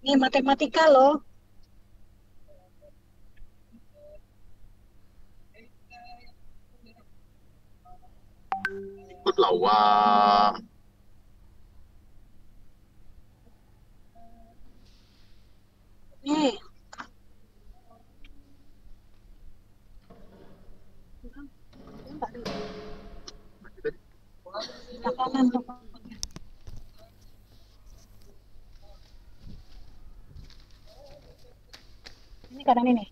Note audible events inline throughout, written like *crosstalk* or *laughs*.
Ini matematika loh. Ikut lawa. Nih. Makanan, makanan. sih kadang ini.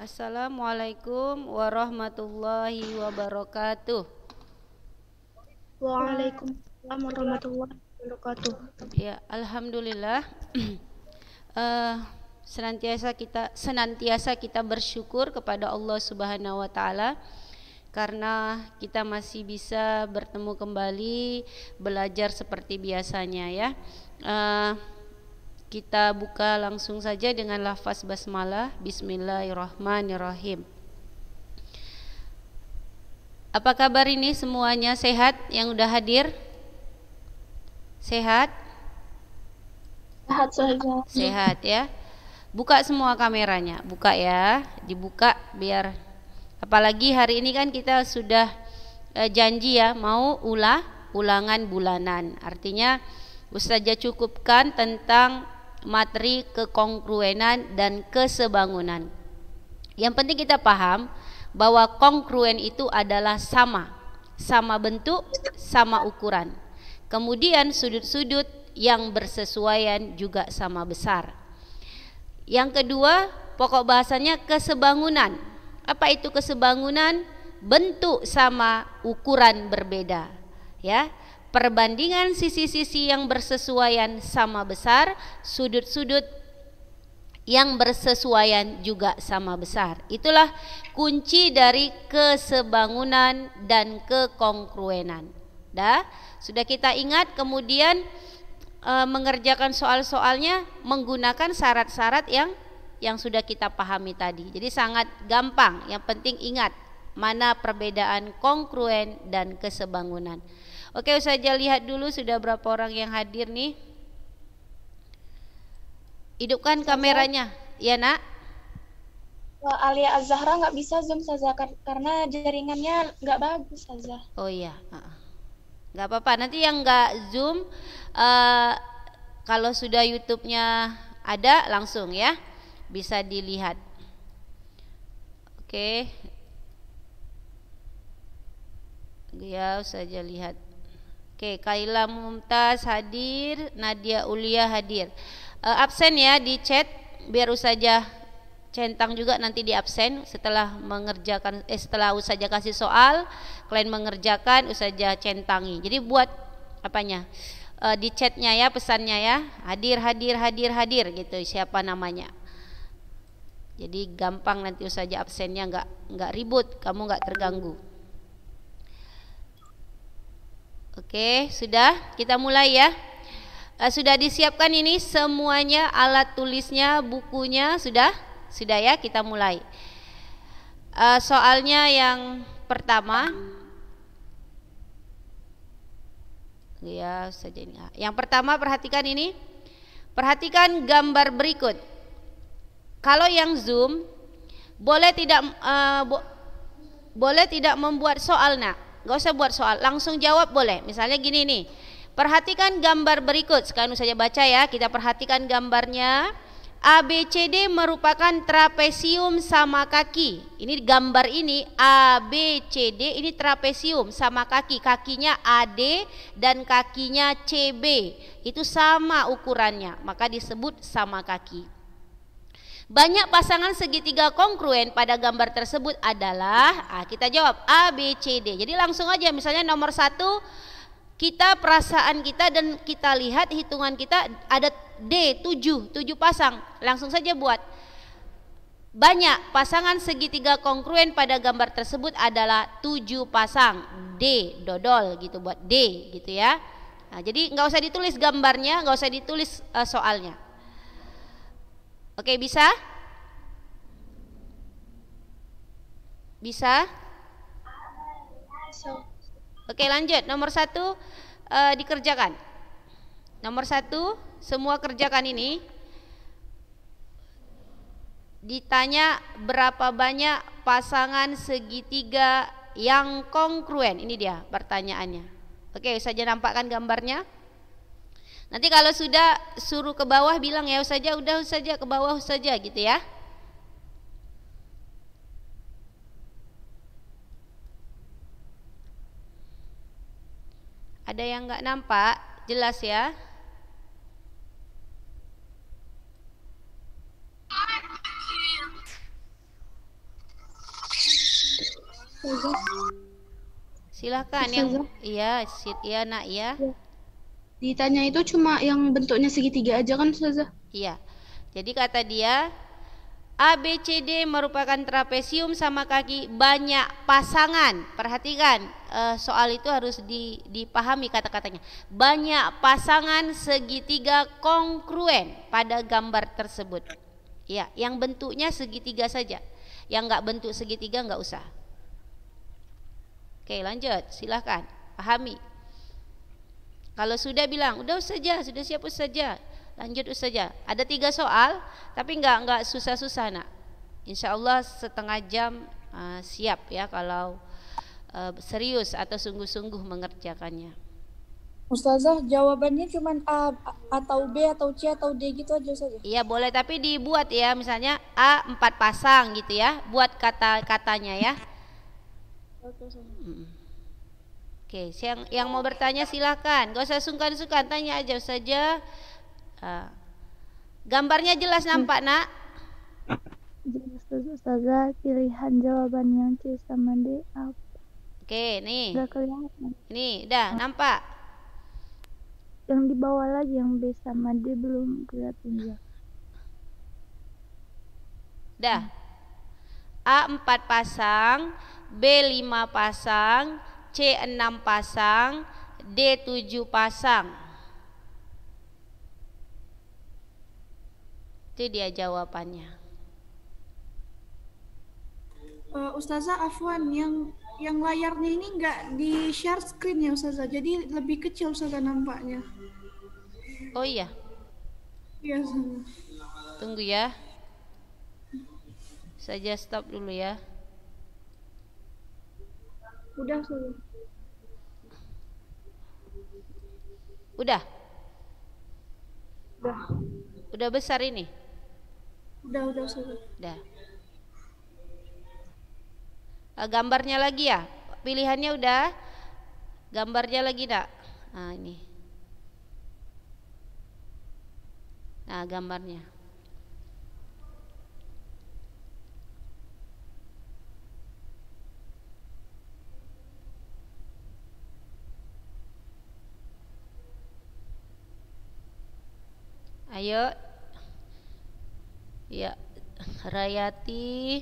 Assalamualaikum warahmatullahi wabarakatuh. Waalaikumsalam warahmatullahi wabarakatuh. Ya, alhamdulillah. uh, *clears throat* senantiasa kita senantiasa kita bersyukur kepada Allah Subhanahu wa taala karena kita masih bisa bertemu kembali belajar seperti biasanya ya. Uh, kita buka langsung saja dengan lafaz basmalah Bismillahirrahmanirrahim Apa kabar ini semuanya sehat yang udah hadir? Sehat? Sehat saja Sehat ya Buka semua kameranya, buka ya Dibuka biar Apalagi hari ini kan kita sudah eh, janji ya Mau ulah ulangan bulanan Artinya Ustazah cukupkan tentang materi kekongruenan dan kesebangunan. Yang penting kita paham bahwa kongruen itu adalah sama, sama bentuk, sama ukuran. Kemudian sudut-sudut yang bersesuaian juga sama besar. Yang kedua, pokok bahasanya kesebangunan. Apa itu kesebangunan? Bentuk sama, ukuran berbeda. Ya, perbandingan sisi-sisi yang bersesuaian sama besar, sudut-sudut yang bersesuaian juga sama besar. Itulah kunci dari kesebangunan dan kekongruenan. Dah, sudah kita ingat kemudian e, mengerjakan soal-soalnya menggunakan syarat-syarat yang yang sudah kita pahami tadi. Jadi sangat gampang, yang penting ingat mana perbedaan kongruen dan kesebangunan. Oke, saja lihat dulu sudah berapa orang yang hadir nih. Hidupkan Saza. kameranya, ya nak. Alia Azahra nggak bisa zoom saja karena jaringannya nggak bagus saja. Oh iya, nggak apa-apa. Nanti yang nggak zoom, uh, kalau sudah YouTube-nya ada langsung ya, bisa dilihat. Oke, okay. ya saja lihat. Oke, Kaila Mumtaz hadir, Nadia Ulia hadir. Uh, absen ya di chat biar usaha centang juga nanti di absen setelah mengerjakan eh setelah usaha kasih soal, kalian mengerjakan usaha centangi. Jadi buat apanya? uh, di chatnya ya pesannya ya, hadir hadir hadir hadir gitu siapa namanya. Jadi gampang nanti usaha absennya nggak nggak ribut, kamu nggak terganggu. Oke, sudah kita mulai ya. Eh, sudah disiapkan ini semuanya alat tulisnya, bukunya sudah? Sudah ya, kita mulai. Eh, soalnya yang pertama ya saja ini. Ah, yang pertama perhatikan ini. Perhatikan gambar berikut. Kalau yang zoom boleh tidak eh, boleh tidak membuat soal nak Gak usah buat soal, langsung jawab boleh. Misalnya gini nih, perhatikan gambar berikut. Sekarang saja baca ya, kita perhatikan gambarnya. ABCD merupakan trapesium sama kaki. Ini gambar ini ABCD ini trapesium sama kaki. Kakinya AD dan kakinya CB. Itu sama ukurannya, maka disebut sama kaki. Banyak pasangan segitiga kongruen pada gambar tersebut adalah ah, kita jawab A, B, C, D. Jadi langsung aja misalnya nomor satu kita perasaan kita dan kita lihat hitungan kita ada D 7, 7 pasang. Langsung saja buat. Banyak pasangan segitiga kongruen pada gambar tersebut adalah 7 pasang. D dodol gitu buat D gitu ya. Nah, jadi nggak usah ditulis gambarnya, nggak usah ditulis uh, soalnya. Oke, bisa? Bisa? Oke, lanjut. Nomor satu e, dikerjakan. Nomor satu, semua kerjakan ini. Ditanya berapa banyak pasangan segitiga yang kongruen. Ini dia pertanyaannya. Oke, saja nampakkan gambarnya. Nanti kalau sudah suruh ke bawah bilang ya saja udah saja ke bawah saja gitu ya. Ada yang nggak nampak? Jelas ya? Silahkan yang iya, iya nak iya. ya. Ditanya itu cuma yang bentuknya segitiga aja kan Ustazah? Iya. Jadi kata dia ABCD merupakan trapesium sama kaki banyak pasangan. Perhatikan eh, soal itu harus dipahami kata-katanya. Banyak pasangan segitiga kongruen pada gambar tersebut. Ya, yang bentuknya segitiga saja. Yang nggak bentuk segitiga nggak usah. Oke, lanjut. Silahkan pahami. Kalau sudah bilang, udah saja, sudah siap saja, lanjut saja. Ada tiga soal, tapi enggak nggak susah-susah nak. Insya Allah setengah jam uh, siap ya kalau uh, serius atau sungguh-sungguh mengerjakannya. Ustazah, jawabannya cuma A atau B atau C atau D gitu aja saja. Iya, boleh tapi dibuat ya, misalnya A empat pasang gitu ya, buat kata-katanya ya. Oke, Oke, yang yang mau bertanya silahkan, gak usah sungkan-sungkan, tanya aja saja. Uh, gambarnya jelas nampak nak? Jelas Ustazah, pilihan jawaban yang C sama D apa? Oke, nih. kelihatan. Nih, dah nampak. Yang di bawah lagi yang B sama D belum kelihatan ya. Dah. A 4 pasang, B 5 pasang, C 6 pasang, D 7 pasang. Itu dia jawabannya. Uh, Ustazah Afwan yang yang layarnya ini nggak di share screen ya Ustazah, jadi lebih kecil Ustazah nampaknya. Oh iya. Iya. Tunggu ya. Saja stop dulu ya. Udah Udah. Udah. Udah besar ini. Udah, udah suruh. Udah. Eh, gambarnya lagi ya. Pilihannya udah. Gambarnya lagi enggak? Nah, ini. Nah, gambarnya. ayo ya Rayati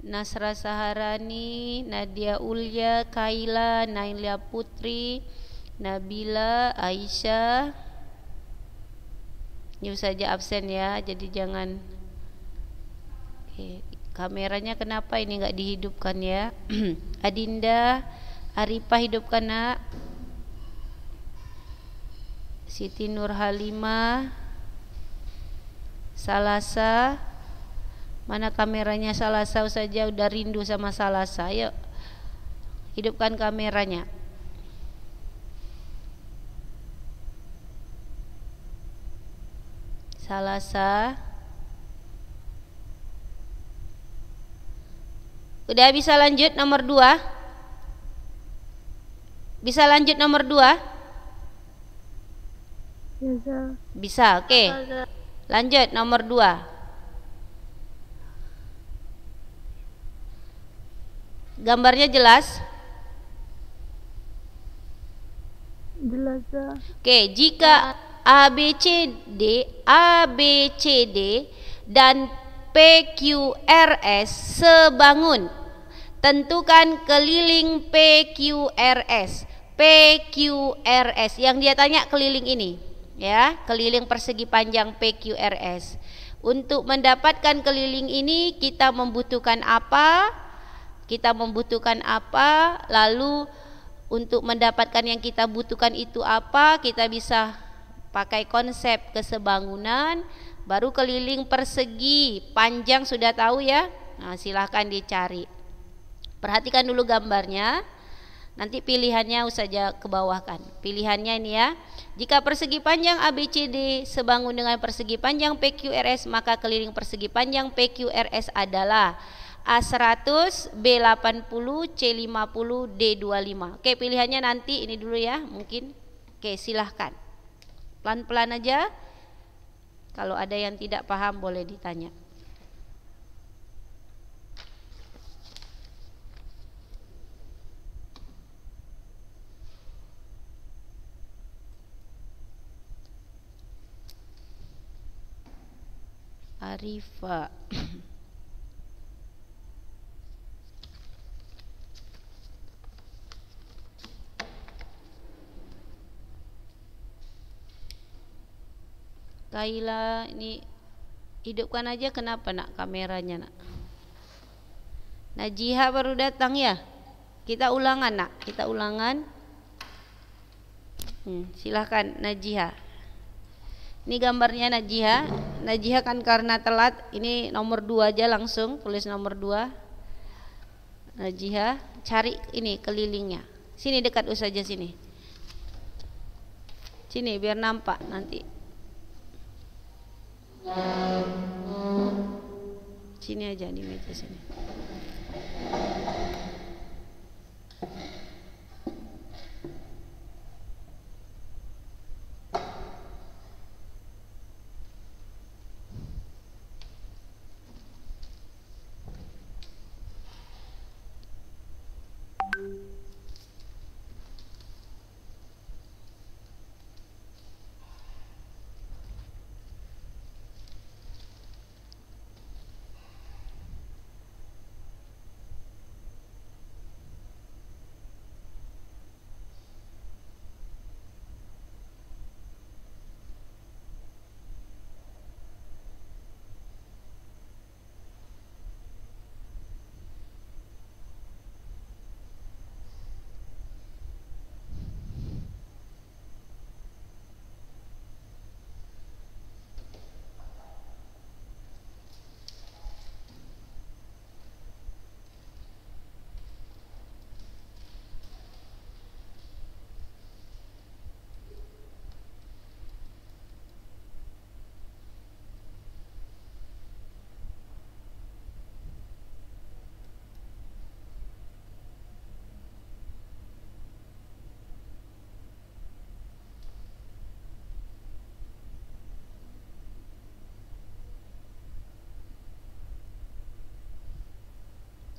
Nasra Saharani Nadia Ulya Kaila Nailia Putri Nabila Aisyah Ini saja absen ya jadi jangan Oke, kameranya kenapa ini enggak dihidupkan ya *clears throat* Adinda Aripa hidupkan nak Siti Nurhalimah Salasa Mana kameranya Salasa saja udah rindu sama Salasa Yuk Hidupkan kameranya Salasa Udah bisa lanjut nomor 2 Bisa lanjut nomor 2 Bisa Bisa oke okay. Lanjut nomor dua Gambarnya jelas? Jelas ya. Oke, jika ABCD ABCD dan PQRS sebangun tentukan keliling PQRS PQRS yang dia tanya keliling ini ya, keliling persegi panjang PQRS. Untuk mendapatkan keliling ini kita membutuhkan apa? Kita membutuhkan apa? Lalu untuk mendapatkan yang kita butuhkan itu apa? Kita bisa pakai konsep kesebangunan baru keliling persegi panjang sudah tahu ya. Nah, silahkan dicari. Perhatikan dulu gambarnya. Nanti pilihannya saja ke bawah kan. Pilihannya ini ya. Jika persegi panjang ABCD sebangun dengan persegi panjang PQRS, maka keliling persegi panjang PQRS adalah A100, B80, C50, D25. Oke, pilihannya nanti ini dulu ya, mungkin. Oke, silahkan. Pelan-pelan aja. Kalau ada yang tidak paham boleh ditanya. arifa Kaila *clears throat* ini hidupkan aja kenapa nak kameranya nak Najiha baru datang ya kita ulangan nak kita ulangan hmm, silahkan Najiha ini gambarnya Najiha Najihah kan karena telat ini nomor dua aja langsung tulis nomor dua Najihah, cari ini kelilingnya sini dekat us aja sini sini biar nampak nanti sini aja di meja sini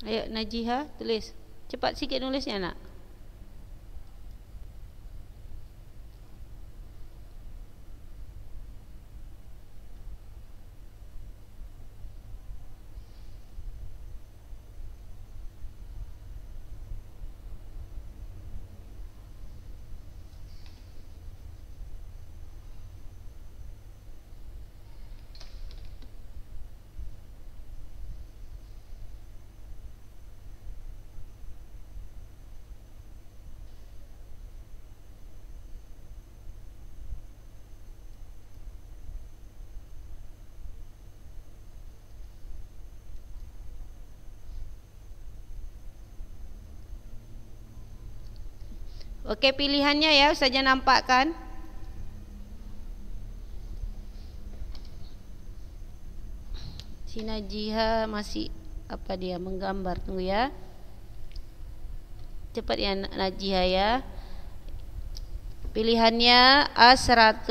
Ayo Najihah tulis. Cepat sikit nulisnya nak. Oke pilihannya ya saja nampak kan Sinajiha masih apa dia menggambar tunggu ya cepat ya Najiha ya pilihannya A 100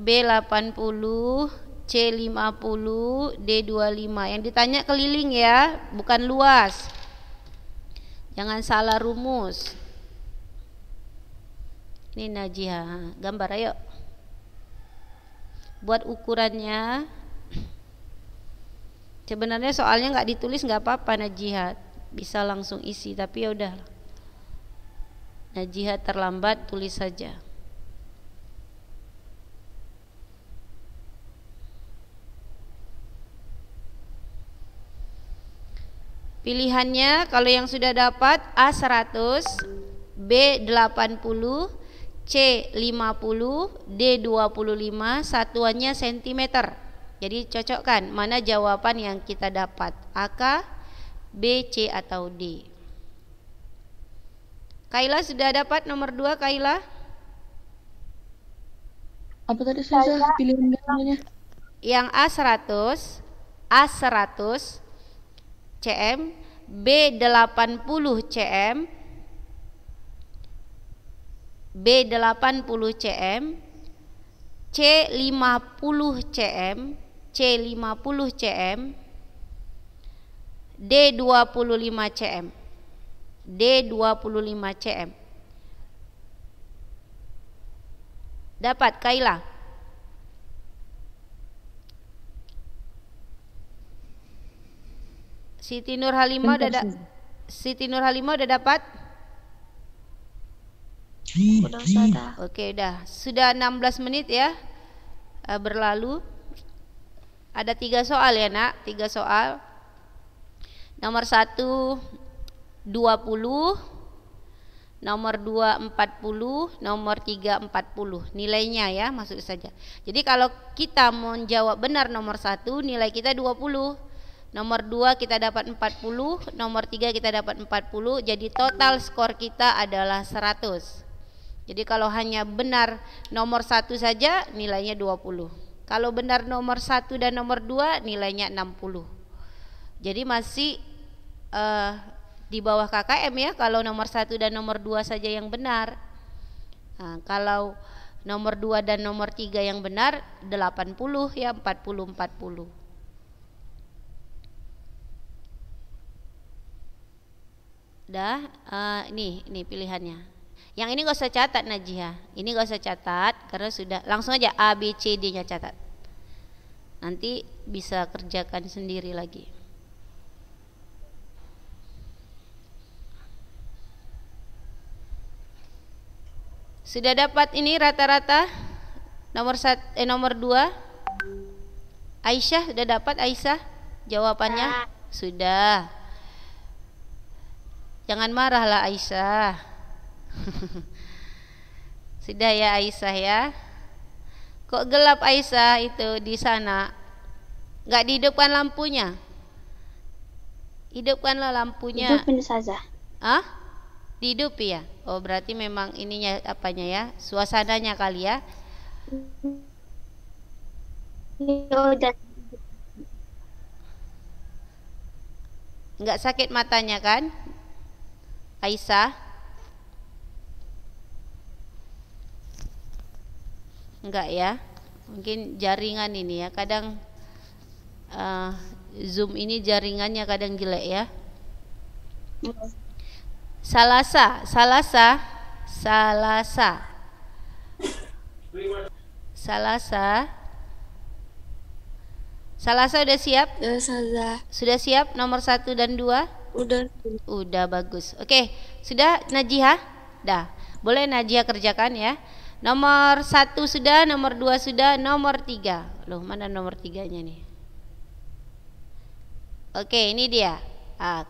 B 80 C 50 D 25 yang ditanya keliling ya bukan luas jangan salah rumus ini najiha gambar ayo buat ukurannya sebenarnya soalnya nggak ditulis nggak apa-apa najiha bisa langsung isi tapi ya udah najiha terlambat tulis saja Pilihannya kalau yang sudah dapat A 100, B 80, C 50, D 25, satuannya cm. Jadi cocokkan mana jawaban yang kita dapat, AK, B, C atau D. Kaila sudah dapat nomor 2 Kaila? Apa tadi susah pilihan Yang A 100, A 100 cm, B 80 cm, B 80 cm, C 50 cm, C 50 cm, D 25 cm. D 25 cm. Dapat Kaila? Siti Nur Halimah udah Siti Nur Halimah udah dapat? Oke, okay, Oke, udah. Sudah 16 menit ya. Eh, berlalu. Ada tiga soal ya, Nak. Tiga soal. Nomor 1 20, nomor 2 40, nomor 3 40. Nilainya ya, masuk saja. Jadi kalau kita mau jawab benar nomor 1, nilai kita 20. Nomor 2 kita dapat 40, nomor 3 kita dapat 40, jadi total skor kita adalah 100. Jadi kalau hanya benar nomor satu saja nilainya 20 Kalau benar nomor satu dan nomor dua nilainya 60 Jadi masih uh, di bawah KKM ya Kalau nomor satu dan nomor dua saja yang benar nah, Kalau nomor dua dan nomor tiga yang benar 80 ya 40-40 Dah, uh, eh, ini ini pilihannya. Yang ini gak usah catat Najihah. Ini gak usah catat karena sudah langsung aja A B C D-nya catat. Nanti bisa kerjakan sendiri lagi. Sudah dapat ini rata-rata nomor sat, eh nomor 2 Aisyah sudah dapat Aisyah jawabannya sudah. Jangan marahlah Aisyah. *laughs* Sudah ya Aisyah ya. Kok gelap Aisyah itu di sana? Enggak dihidupkan lampunya. Hidupkanlah lampunya. Hidupin saja. Hah? Dihidup ya? Oh, berarti memang ininya apanya ya? Suasananya kali ya. Enggak ya sakit matanya kan? Aisyah? enggak ya mungkin jaringan ini ya kadang uh, zoom ini jaringannya kadang jelek ya salasa salasa salasa salasa salasa udah siap sudah siap nomor satu dan dua udah udah bagus oke sudah Najihah dah boleh Najihah kerjakan ya Nomor satu sudah, nomor dua sudah, nomor tiga. Loh, mana nomor tiganya nih? Oke, ini dia. Ah.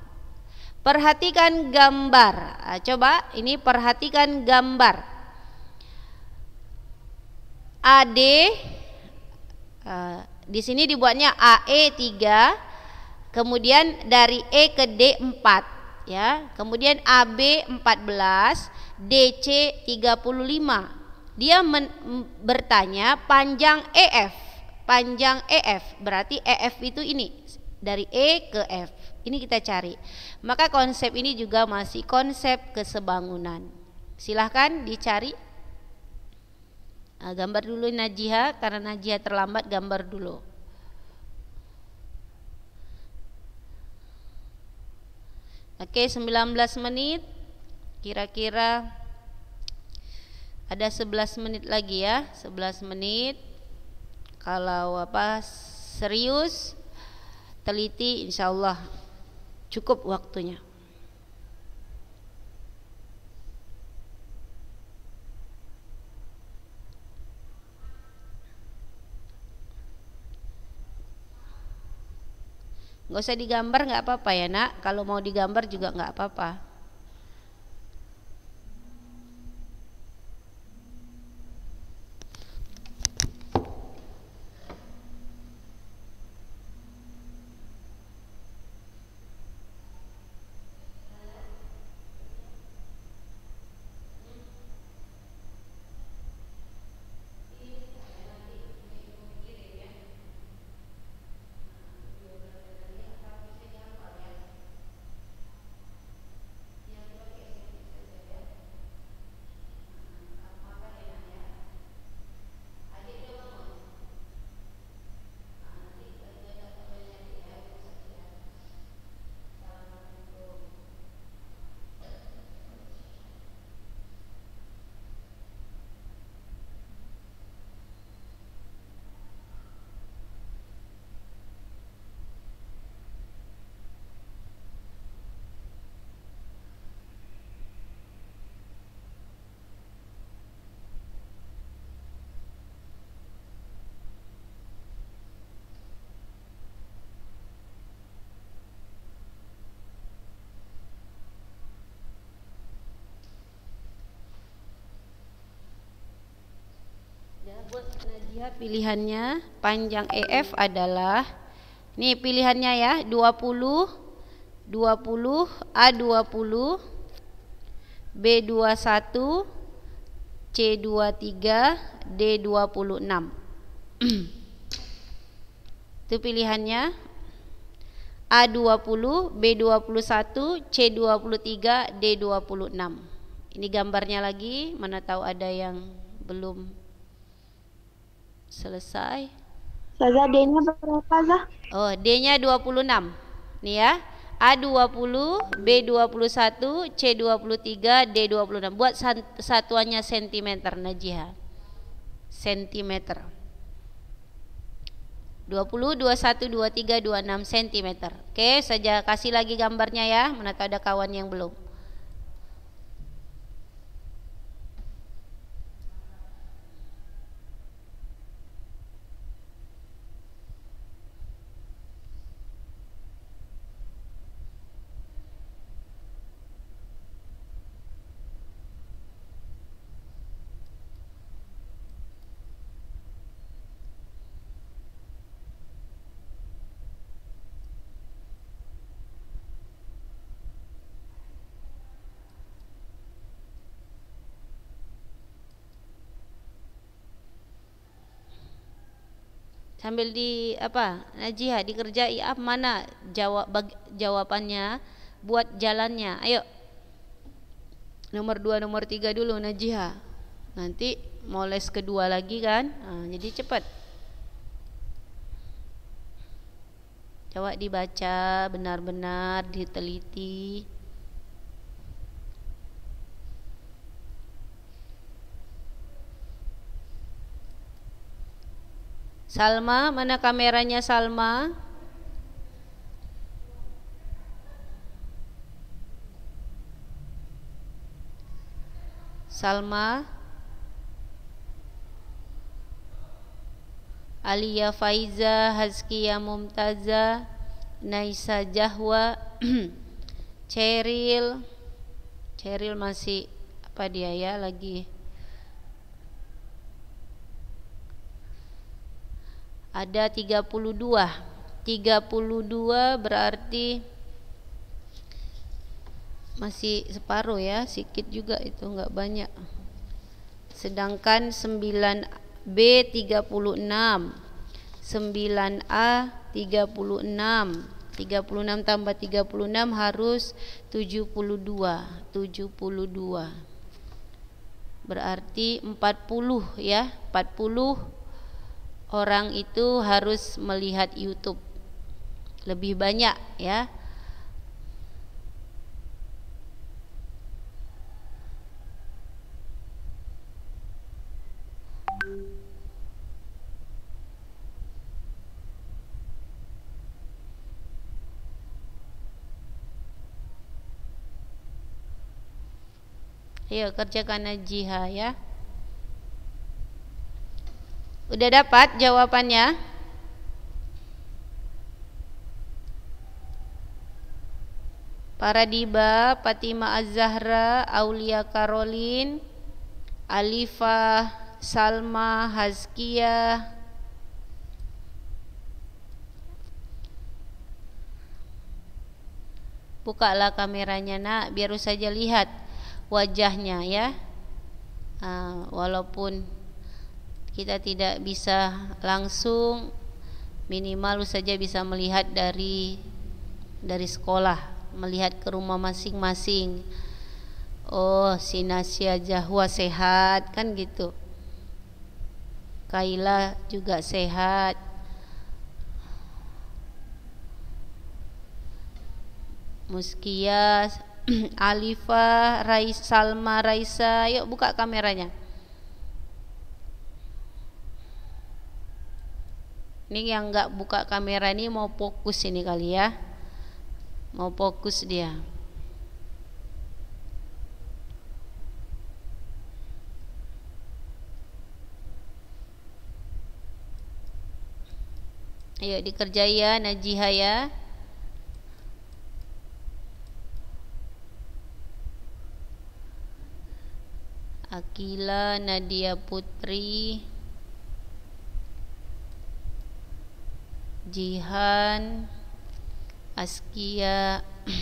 perhatikan gambar. Ah, coba, ini perhatikan gambar. AD ah, di sini dibuatnya AE 3, kemudian dari E ke D 4 ya. Kemudian AB 14, DC 35 dia men, bertanya panjang EF. Panjang EF berarti EF itu ini dari E ke F. Ini kita cari. Maka konsep ini juga masih konsep kesebangunan. Silahkan dicari. Nah, gambar dulu Najiha karena Najiha terlambat gambar dulu. Oke, 19 menit. Kira-kira ada 11 menit lagi ya 11 menit kalau apa serius teliti insya Allah cukup waktunya Gak usah digambar nggak apa-apa ya nak Kalau mau digambar juga nggak apa-apa Nadia pilihannya panjang EF adalah ini pilihannya ya 20 20 A20 B21 C23 D26 itu pilihannya A20 B21 C23 D26 ini gambarnya lagi mana tahu ada yang belum Selesai. Saza D-nya berapa, Zah? Oh, D-nya 26. Nih ya. A20, B21, C23, D26. Buat satuannya sentimeter, Najiha. Sentimeter. 20, 21, 23, 26 cm. Oke, saja kasih lagi gambarnya ya, mana tahu ada kawan yang belum. sambil di apa najiha dikerjai apa ah, mana jawab bag, jawabannya buat jalannya ayo nomor dua nomor tiga dulu najiha nanti mau les kedua lagi kan nah, jadi cepat coba dibaca benar-benar diteliti Salma, mana kameranya Salma? Salma Alia Faiza Hazkia Mumtaza Naisa Jahwa *clears throat* Cheryl, Cheryl masih apa dia ya lagi ada 32 32 berarti masih separuh ya sikit juga itu enggak banyak sedangkan 9B 36 9A 36 36 tambah 36 harus 72 72 berarti 40 ya 40 orang itu harus melihat YouTube lebih banyak ya. Ayo kerjakan jihad ya. Udah dapat jawabannya? Paradiba, Fatima Az-Zahra, Aulia Karolin, Alifa, Salma, Hazkia, bukalah kameranya nak biar saja lihat wajahnya ya ah, walaupun kita tidak bisa langsung minimal saja bisa melihat dari dari sekolah melihat ke rumah masing-masing oh si Nasya Jahwa sehat kan gitu Kaila juga sehat Muskias *clears throat* Alifa Rais, Salma Raisa yuk buka kameranya ini yang nggak buka kamera ini mau fokus ini kali ya mau fokus dia ayo dikerjai ya Najiha ya Akila Nadia Putri Jihan Askia *clears throat*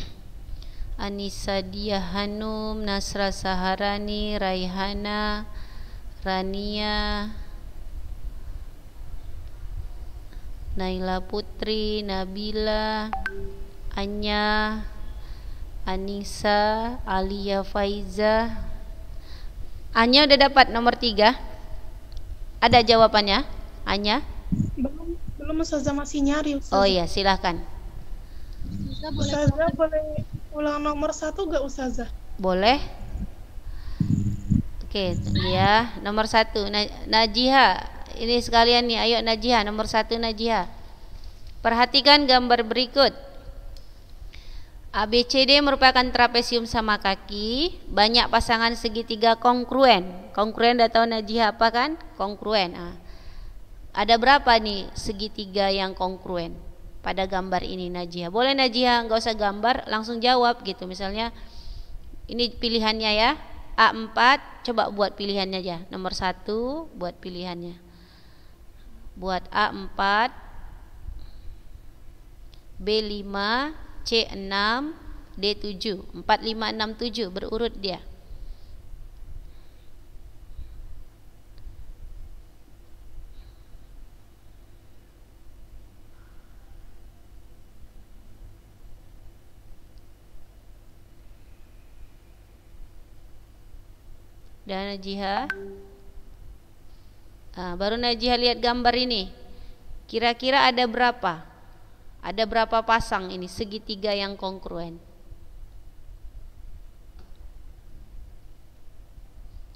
Anissa Diah Hanum Nasra Saharani Raihana Rania Naila Putri Nabila Anya Anissa Alia Faiza Anya udah dapat nomor tiga ada jawabannya Anya Assalamualaikum Ustazah masih nyari Ustazah. Oh iya silahkan Ustazah, Ustazah boleh ulang nomor satu gak Ustazah? Boleh Oke ya nomor satu Najiha Ini sekalian nih ayo Najiha nomor satu Najiha Perhatikan gambar berikut ABCD merupakan trapesium sama kaki, banyak pasangan segitiga kongruen. Kongruen udah tahu Najiha apa kan? Kongruen. Ah. Ada berapa nih segitiga yang kongruen pada gambar ini Najihah? Boleh Najihah nggak usah gambar, langsung jawab gitu. Misalnya ini pilihannya ya. A4 coba buat pilihannya aja. Nomor satu buat pilihannya. Buat A4 B5 C6 D7 4 5 6 7 berurut dia Sudah Najiha? Ah, baru Najiha lihat gambar ini. Kira-kira ada berapa? Ada berapa pasang ini segitiga yang kongruen?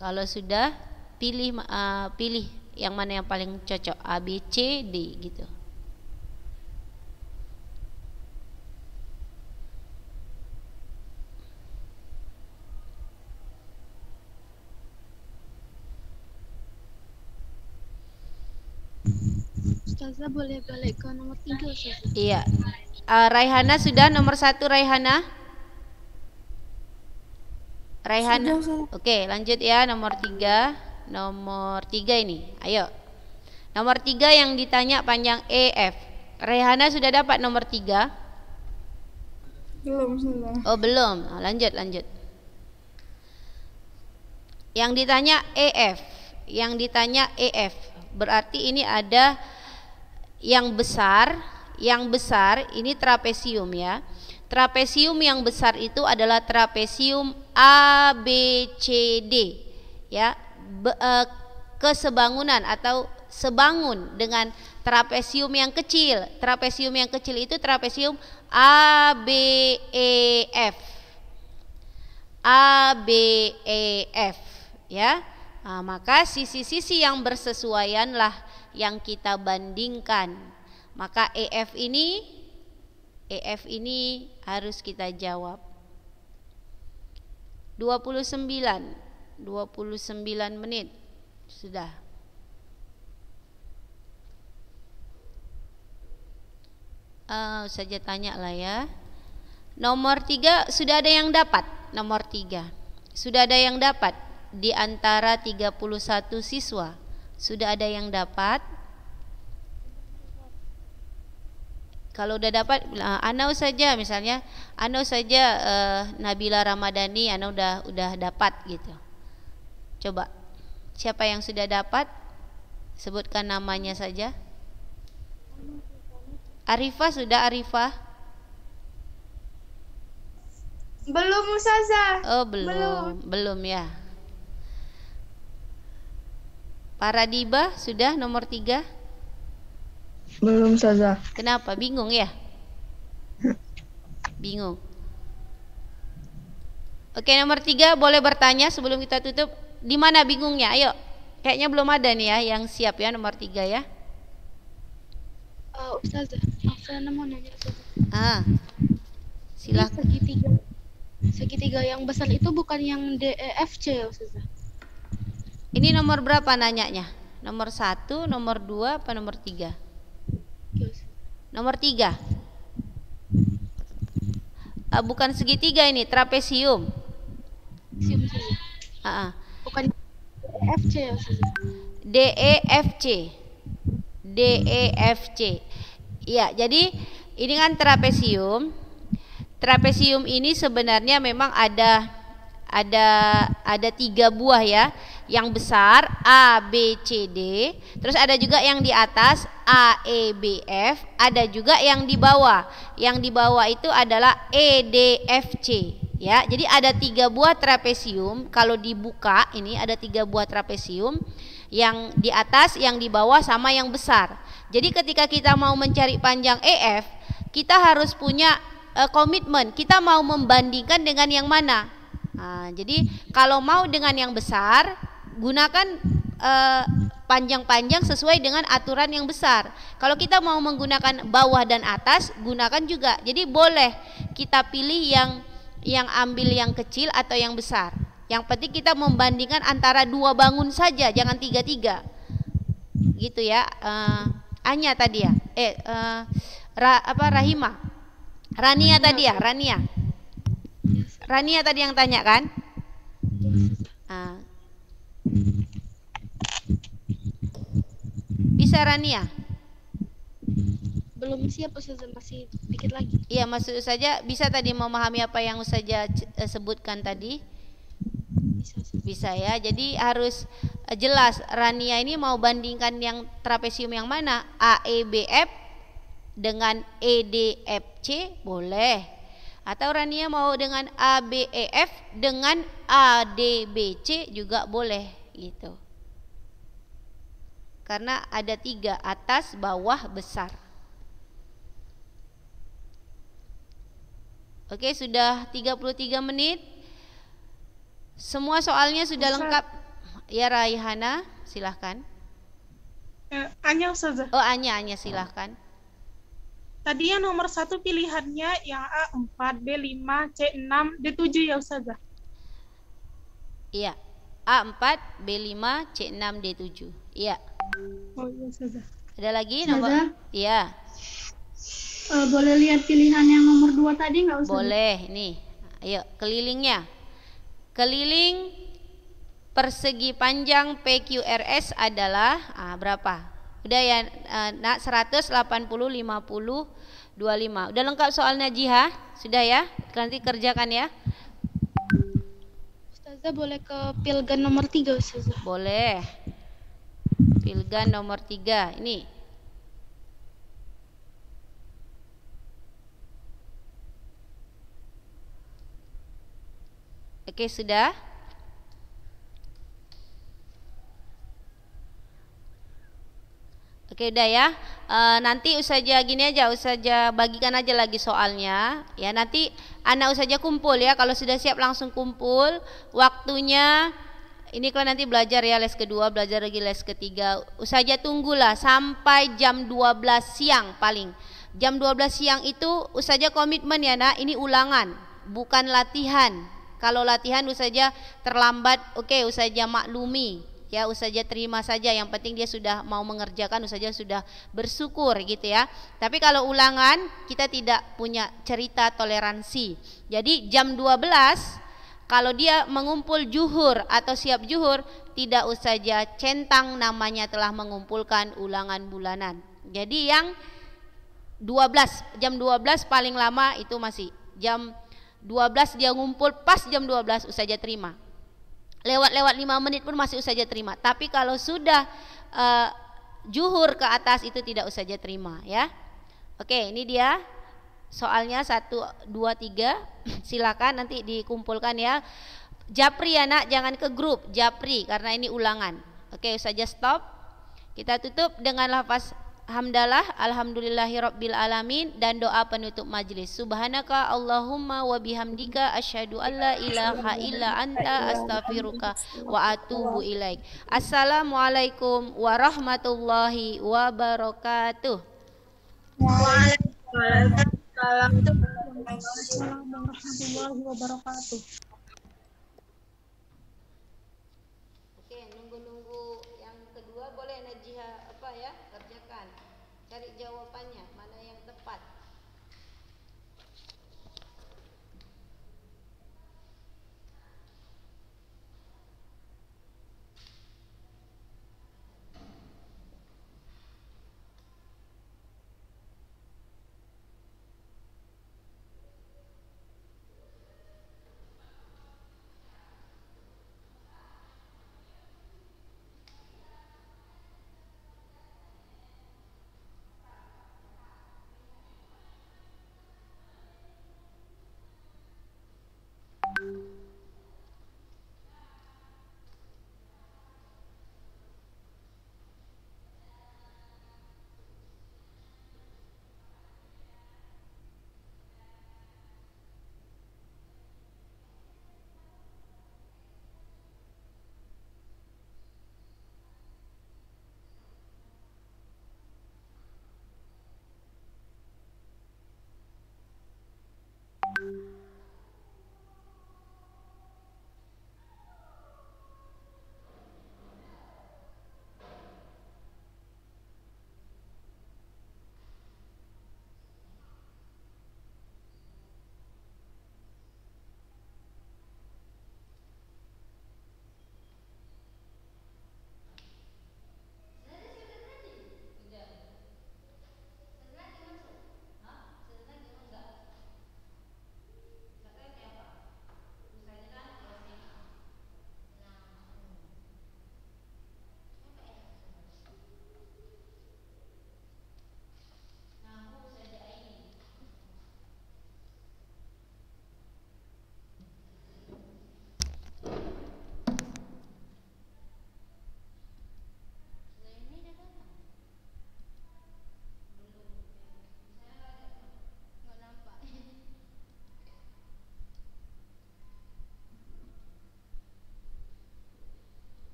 Kalau sudah pilih uh, pilih yang mana yang paling cocok A B C D gitu. Ustazah boleh balik ke nomor tiga Ustazah. Iya. Uh, Raihana sudah nomor satu Raihana. Raihana. Oke Oke, lanjut ya nomor tiga. Nomor tiga ini. Ayo. Nomor tiga yang ditanya panjang EF. Raihana sudah dapat nomor tiga? Belum sudah. Oh belum. Nah, lanjut lanjut. Yang ditanya EF. Yang ditanya EF. Berarti ini ada yang besar, yang besar ini trapesium ya. Trapesium yang besar itu adalah trapesium ABCD ya. Be, e, kesebangunan atau sebangun dengan trapesium yang kecil. Trapesium yang kecil itu trapesium ABEF. ABEF ya. Nah, maka sisi-sisi yang bersesuaian lah yang kita bandingkan. Maka EF ini EF ini harus kita jawab. 29 29 menit sudah uh, saja tanya lah ya nomor 3 sudah ada yang dapat nomor 3. sudah ada yang dapat di antara 31 siswa sudah ada yang dapat? Kalau udah dapat, ah, Anau saja misalnya, Anau saja uh, Nabila Ramadhani, Anau udah udah dapat gitu. Coba, siapa yang sudah dapat? Sebutkan namanya saja. arifa sudah arifa Belum Ustazah. Oh, belum. Belum, belum ya. Paradiba sudah nomor tiga? Belum saja. Kenapa? Bingung ya? Bingung. Oke nomor tiga boleh bertanya sebelum kita tutup. Di mana bingungnya? Ayo. Kayaknya belum ada nih ya yang siap ya nomor tiga ya. Oh, Ustazah, saya mau nanya Ustazah. Ah, silahkan. Segitiga, segitiga yang besar itu bukan yang DEFC ya Ustazah? Ini nomor berapa nanyanya? Nomor satu, nomor dua, apa nomor tiga? Nomor tiga. Uh, bukan segitiga ini, trapesium. Uh Bukan Defc. DEFC. DEFC. Ya, e e iya, jadi ini kan trapesium. Trapesium ini sebenarnya memang ada ada ada tiga buah ya yang besar A B C D, terus ada juga yang di atas A E B F, ada juga yang di bawah. Yang di bawah itu adalah E D F C. Ya, jadi ada tiga buah trapesium. Kalau dibuka ini ada tiga buah trapesium, yang di atas, yang di bawah sama yang besar. Jadi ketika kita mau mencari panjang EF, kita harus punya komitmen komitmen. Kita mau membandingkan dengan yang mana. Nah, jadi kalau mau dengan yang besar, gunakan eh, panjang-panjang uh, sesuai dengan aturan yang besar. Kalau kita mau menggunakan bawah dan atas, gunakan juga. Jadi boleh kita pilih yang yang ambil yang kecil atau yang besar. Yang penting kita membandingkan antara dua bangun saja, jangan tiga-tiga. Gitu ya. Uh, Anya tadi ya. Eh uh, Ra, apa Rahima. Rania tadi ya, Rania. Rania tadi yang tanya kan? Uh, bisa Rania? Belum siap Ustazah, masih dikit lagi. Iya, maksud saja bisa tadi mau memahami apa yang Ustazah eh, sebutkan tadi? Bisa, bisa ya. Jadi harus eh, jelas Rania ini mau bandingkan yang trapesium yang mana? AEBF dengan EDFC boleh atau Rania mau dengan ABEF dengan ADBC juga boleh. Gitu. Karena ada tiga, atas, bawah, besar. Oke, sudah 33 menit. Semua soalnya sudah Ustaz. lengkap. Ya Raihana, silahkan. Eh, Anya Ustazah. Oh Anya, Anya silahkan. Tadi yang nomor satu pilihannya yang A4, B5, C6, D7 ya Ustazah? Iya. A4, B5, C6, D7. Iya. Oh, iya, sudah. Ada lagi nomor? Iya. Uh, boleh lihat pilihan yang nomor 2 tadi enggak usah? Boleh, nih. Ayo, kelilingnya. Keliling persegi panjang PQRS adalah ah, berapa? Udah ya, uh, nak 180 50 25. Udah lengkap soalnya Jiha? Sudah ya? Nanti kerjakan ya. Kita boleh ke Pilgan nomor tiga Ustazah. Boleh. Pilgan nomor tiga ini. Oke, sudah? Oke udah ya. E, nanti usaha gini aja, usaha bagikan aja lagi soalnya. Ya nanti anak usaha kumpul ya. Kalau sudah siap langsung kumpul. Waktunya ini kalian nanti belajar ya les kedua, belajar lagi les ketiga. Usaha tunggulah sampai jam 12 siang paling. Jam 12 siang itu usaha komitmen ya nak. Ini ulangan, bukan latihan. Kalau latihan usaha terlambat, oke okay, usaha maklumi ya usaha terima saja yang penting dia sudah mau mengerjakan usaha sudah bersyukur gitu ya tapi kalau ulangan kita tidak punya cerita toleransi jadi jam 12 kalau dia mengumpul juhur atau siap juhur tidak usaha centang namanya telah mengumpulkan ulangan bulanan jadi yang 12 jam 12 paling lama itu masih jam 12 dia ngumpul pas jam 12 usaha terima lewat-lewat lima menit pun masih saja terima. Tapi kalau sudah uh, juhur ke atas itu tidak saja terima ya. Oke, ini dia soalnya satu dua tiga *clears throat* silakan nanti dikumpulkan ya. Japri ya nak, jangan ke grup Japri karena ini ulangan. Oke, saja stop. Kita tutup dengan lafaz hamdalah alhamdulillahirabbil alamin dan doa penutup majlis subhanaka allahumma wa bihamdika asyhadu alla ilaha illa anta astaghfiruka wa atubu ilaik assalamualaikum warahmatullahi wabarakatuh Waalaikumsalam warahmatullahi wabarakatuh